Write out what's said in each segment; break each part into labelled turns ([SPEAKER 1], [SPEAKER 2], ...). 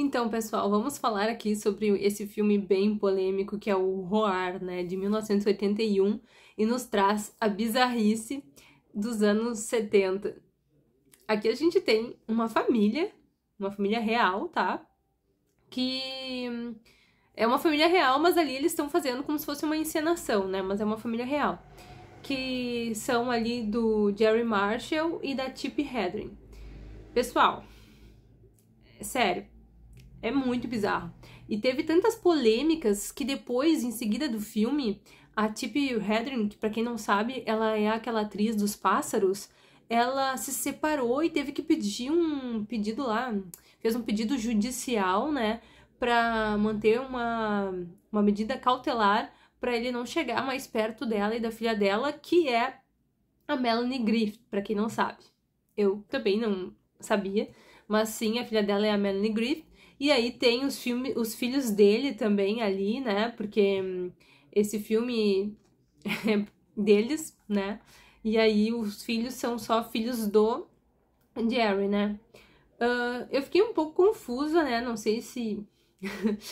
[SPEAKER 1] Então, pessoal, vamos falar aqui sobre esse filme bem polêmico que é o Roar, né, de 1981, e nos traz a bizarrice dos anos 70. Aqui a gente tem uma família, uma família real, tá? Que é uma família real, mas ali eles estão fazendo como se fosse uma encenação, né? Mas é uma família real. Que são ali do Jerry Marshall e da Chip Hedren. Pessoal, sério, é muito bizarro. E teve tantas polêmicas que depois, em seguida do filme, a Tippi Hedren, que pra quem não sabe, ela é aquela atriz dos pássaros, ela se separou e teve que pedir um pedido lá, fez um pedido judicial, né, para manter uma, uma medida cautelar para ele não chegar mais perto dela e da filha dela, que é a Melanie Griffith, para quem não sabe. Eu também não sabia, mas sim, a filha dela é a Melanie Griffith e aí tem os, filme, os filhos dele também ali, né? Porque hum, esse filme é deles, né? E aí os filhos são só filhos do Jerry, né? Uh, eu fiquei um pouco confusa, né? Não sei se.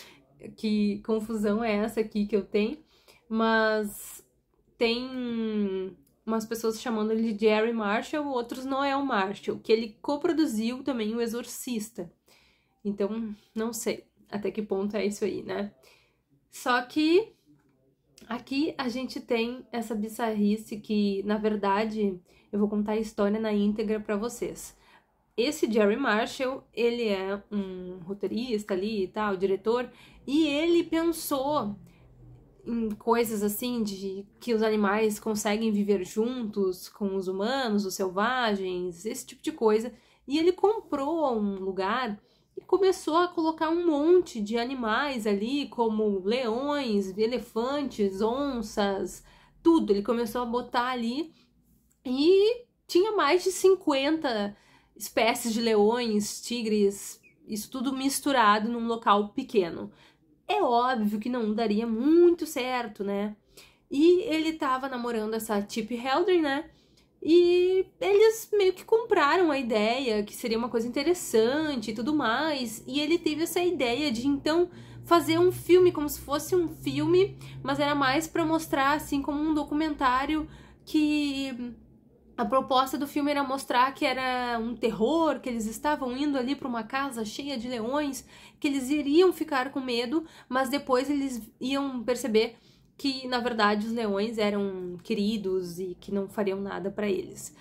[SPEAKER 1] que confusão é essa aqui que eu tenho, mas tem umas pessoas chamando ele de Jerry Marshall, outros Noel Marshall, que ele coproduziu também O Exorcista. Então, não sei até que ponto é isso aí, né? Só que aqui a gente tem essa bizarrice que, na verdade, eu vou contar a história na íntegra para vocês. Esse Jerry Marshall, ele é um roteirista ali e tal, diretor, e ele pensou em coisas assim de que os animais conseguem viver juntos com os humanos, os selvagens, esse tipo de coisa. E ele comprou um lugar e começou a colocar um monte de animais ali, como leões, elefantes, onças, tudo. Ele começou a botar ali e tinha mais de 50 espécies de leões, tigres, isso tudo misturado num local pequeno. É óbvio que não daria muito certo, né? E ele tava namorando essa Chip Heldren, né? E eles meio que compraram a ideia que seria uma coisa interessante e tudo mais. E ele teve essa ideia de então fazer um filme como se fosse um filme, mas era mais para mostrar assim como um documentário que a proposta do filme era mostrar que era um terror, que eles estavam indo ali para uma casa cheia de leões, que eles iriam ficar com medo, mas depois eles iam perceber que na verdade os leões eram queridos e que não fariam nada para eles.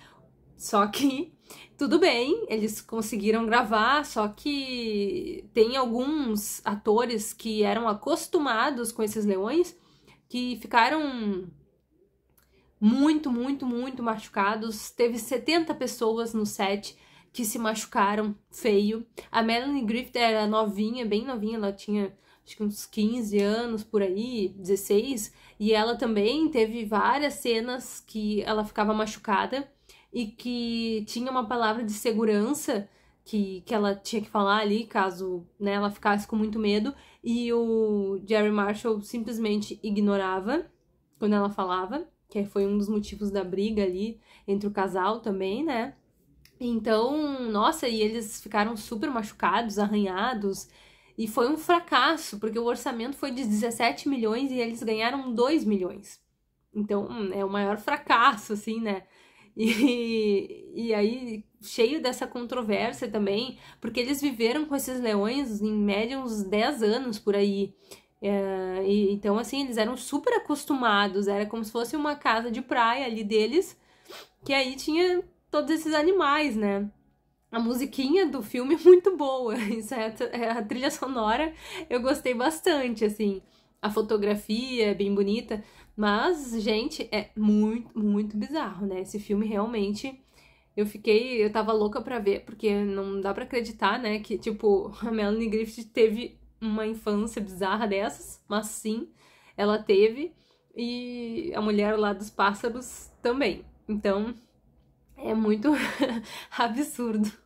[SPEAKER 1] Só que tudo bem, eles conseguiram gravar, só que tem alguns atores que eram acostumados com esses leões que ficaram muito, muito, muito machucados. Teve 70 pessoas no set que se machucaram feio. A Melanie Griffith era novinha, bem novinha, ela tinha acho que uns 15 anos por aí, 16, e ela também teve várias cenas que ela ficava machucada e que tinha uma palavra de segurança que, que ela tinha que falar ali, caso né, ela ficasse com muito medo, e o Jerry Marshall simplesmente ignorava quando ela falava, que foi um dos motivos da briga ali entre o casal também, né? Então, nossa, e eles ficaram super machucados, arranhados, e foi um fracasso, porque o orçamento foi de 17 milhões e eles ganharam 2 milhões. Então, hum, é o maior fracasso, assim, né? E, e aí, cheio dessa controvérsia também, porque eles viveram com esses leões em média uns 10 anos por aí. É, e, então, assim, eles eram super acostumados, era como se fosse uma casa de praia ali deles, que aí tinha todos esses animais, né? A musiquinha do filme é muito boa, isso é a, é a trilha sonora, eu gostei bastante, assim. A fotografia é bem bonita, mas, gente, é muito, muito bizarro, né? Esse filme realmente eu fiquei, eu tava louca para ver, porque não dá para acreditar, né, que tipo, a Melanie Griffith teve uma infância bizarra dessas, mas sim, ela teve e a mulher lá dos pássaros também. Então, é muito absurdo.